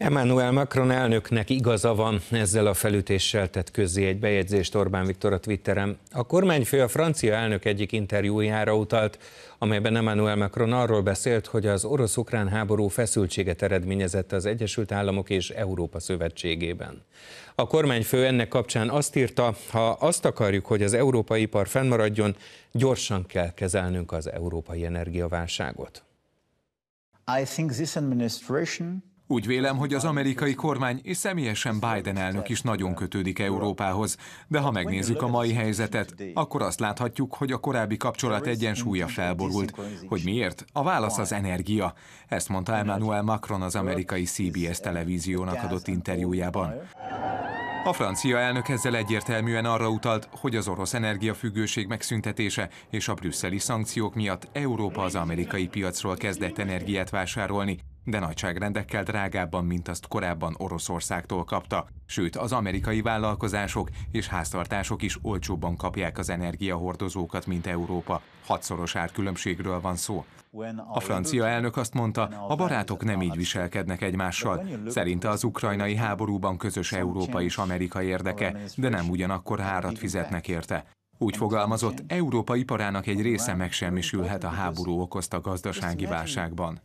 Emmanuel Macron elnöknek igaza van, ezzel a felütéssel tett közzé egy bejegyzést Orbán Viktor a Twitteren. A kormányfő a francia elnök egyik interjújára utalt, amelyben Emmanuel Macron arról beszélt, hogy az orosz-ukrán háború feszültséget eredményezett az Egyesült Államok és Európa Szövetségében. A kormányfő ennek kapcsán azt írta, ha azt akarjuk, hogy az európai ipar fennmaradjon, gyorsan kell kezelnünk az európai energiaválságot. I think this administration úgy vélem, hogy az amerikai kormány és személyesen Biden elnök is nagyon kötődik Európához, de ha megnézzük a mai helyzetet, akkor azt láthatjuk, hogy a korábbi kapcsolat egyensúlya felborult. Hogy miért? A válasz az energia. Ezt mondta Emmanuel Macron az amerikai CBS televíziónak adott interjújában. A francia elnök ezzel egyértelműen arra utalt, hogy az orosz energiafüggőség megszüntetése és a brüsszeli szankciók miatt Európa az amerikai piacról kezdett energiát vásárolni, de nagyságrendekkel drágábban, mint azt korábban Oroszországtól kapta. Sőt, az amerikai vállalkozások és háztartások is olcsóbban kapják az energiahordozókat, mint Európa. Hatszoros árkülönbségről van szó. A francia elnök azt mondta, a barátok nem így viselkednek egymással. Szerinte az ukrajnai háborúban közös Európa és Amerika érdeke, de nem ugyanakkor hárat fizetnek érte. Úgy fogalmazott, Európa iparának egy része megsemmisülhet a háború okozta gazdasági válságban.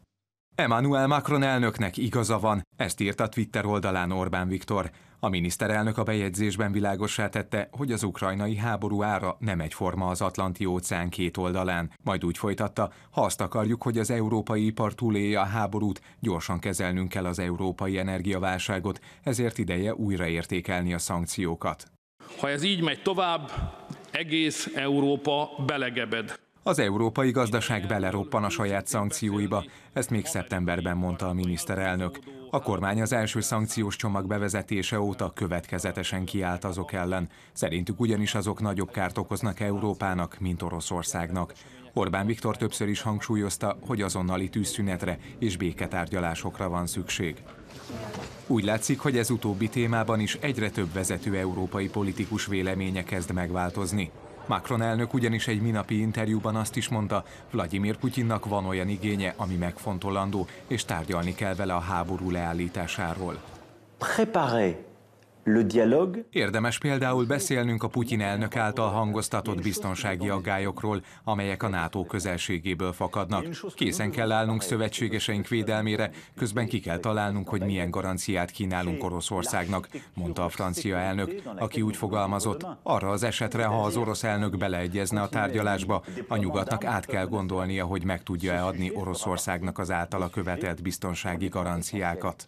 Emmanuel Macron elnöknek igaza van, ezt írta Twitter oldalán Orbán Viktor. A miniszterelnök a bejegyzésben világossá tette, hogy az ukrajnai háború ára nem egyforma az Atlanti óceán két oldalán. Majd úgy folytatta, ha azt akarjuk, hogy az európai ipar túlélje a háborút, gyorsan kezelnünk kell az európai energiaválságot, ezért ideje újraértékelni a szankciókat. Ha ez így megy tovább, egész Európa belegebed az európai gazdaság beleroppan a saját szankcióiba, ezt még szeptemberben mondta a miniszterelnök. A kormány az első szankciós csomag bevezetése óta következetesen kiállt azok ellen. Szerintük ugyanis azok nagyobb kárt okoznak Európának, mint Oroszországnak. Orbán Viktor többször is hangsúlyozta, hogy azonnali tűzszünetre és béketárgyalásokra van szükség. Úgy látszik, hogy ez utóbbi témában is egyre több vezető európai politikus véleménye kezd megváltozni. Macron elnök ugyanis egy minapi interjúban azt is mondta, Vladimir Putyinnak van olyan igénye, ami megfontolandó, és tárgyalni kell vele a háború leállításáról. Préparer Érdemes például beszélnünk a Putyin elnök által hangoztatott biztonsági aggályokról, amelyek a NATO közelségéből fakadnak. Készen kell állnunk szövetségeseink védelmére, közben ki kell találnunk, hogy milyen garanciát kínálunk Oroszországnak, mondta a francia elnök, aki úgy fogalmazott, arra az esetre, ha az orosz elnök beleegyezne a tárgyalásba, a nyugatnak át kell gondolnia, hogy meg tudja-e adni Oroszországnak az általa követelt biztonsági garanciákat.